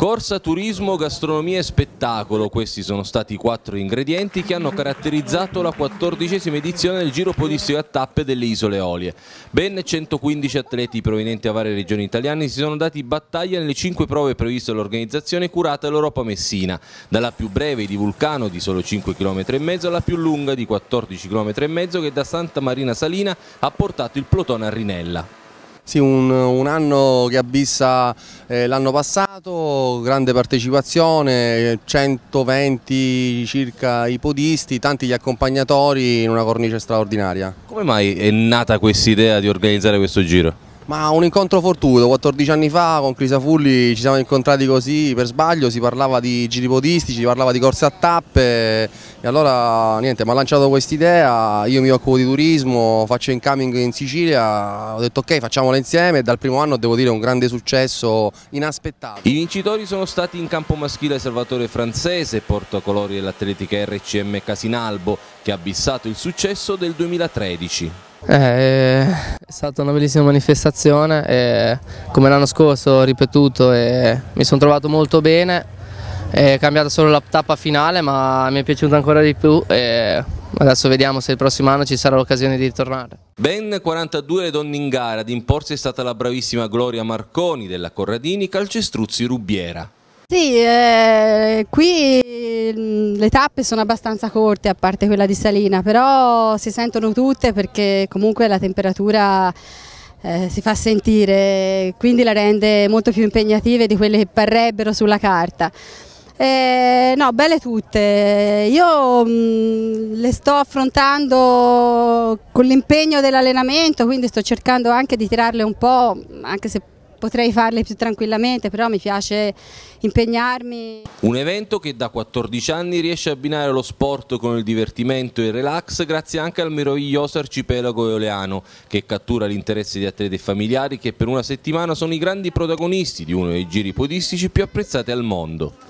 Corsa, turismo, gastronomia e spettacolo, questi sono stati i quattro ingredienti che hanno caratterizzato la quattordicesima edizione del Giro Podistico a Tappe delle Isole Olie. Ben 115 atleti provenienti da varie regioni italiane si sono dati battaglia nelle cinque prove previste dall'organizzazione curata dall'Europa Messina, dalla più breve di Vulcano di solo 5 km e mezzo alla più lunga di 14 km e mezzo che da Santa Marina Salina ha portato il plotone a Rinella. Sì, un, un, anno che abbissa eh, l'anno passato, grande partecipazione, 120 circa i podisti, tanti gli accompagnatori in una cornice straordinaria. Come mai è nata questa idea di organizzare questo giro? Ma un incontro fortuito, 14 anni fa con Crisafulli ci siamo incontrati così per sbaglio, si parlava di giri podistici, si parlava di corse a tappe e allora niente, mi ha lanciato quest'idea, io mi occupo di turismo, faccio in coming in Sicilia, ho detto ok facciamola insieme e dal primo anno devo dire un grande successo inaspettato. I vincitori sono stati in campo maschile Salvatore Francese, portocolori dell'atletica RCM Casinalbo che ha bissato il successo del 2013. Eh, è stata una bellissima manifestazione, e, come l'anno scorso ho ripetuto e mi sono trovato molto bene, è cambiata solo la tappa finale ma mi è piaciuta ancora di più e adesso vediamo se il prossimo anno ci sarà l'occasione di ritornare. Ben 42 le donne in gara, ad imporsi è stata la bravissima Gloria Marconi della Corradini Calcestruzzi Rubiera. Sì, eh, qui le tappe sono abbastanza corte a parte quella di Salina, però si sentono tutte perché comunque la temperatura eh, si fa sentire, quindi la rende molto più impegnativa di quelle che parrebbero sulla carta. Eh, no, belle tutte. Io mh, mm, le sto affrontando con l'impegno dell'allenamento, quindi sto cercando anche di tirarle un po', anche se potrei farle più tranquillamente, però mi piace impegnarmi. Un evento che da 14 anni riesce a abbinare lo sport con il divertimento e il relax grazie anche al meraviglioso arcipelago eoleano che cattura l'interesse di atleti e familiari che per una settimana sono i grandi protagonisti di uno dei giri podistici più apprezzati al mondo.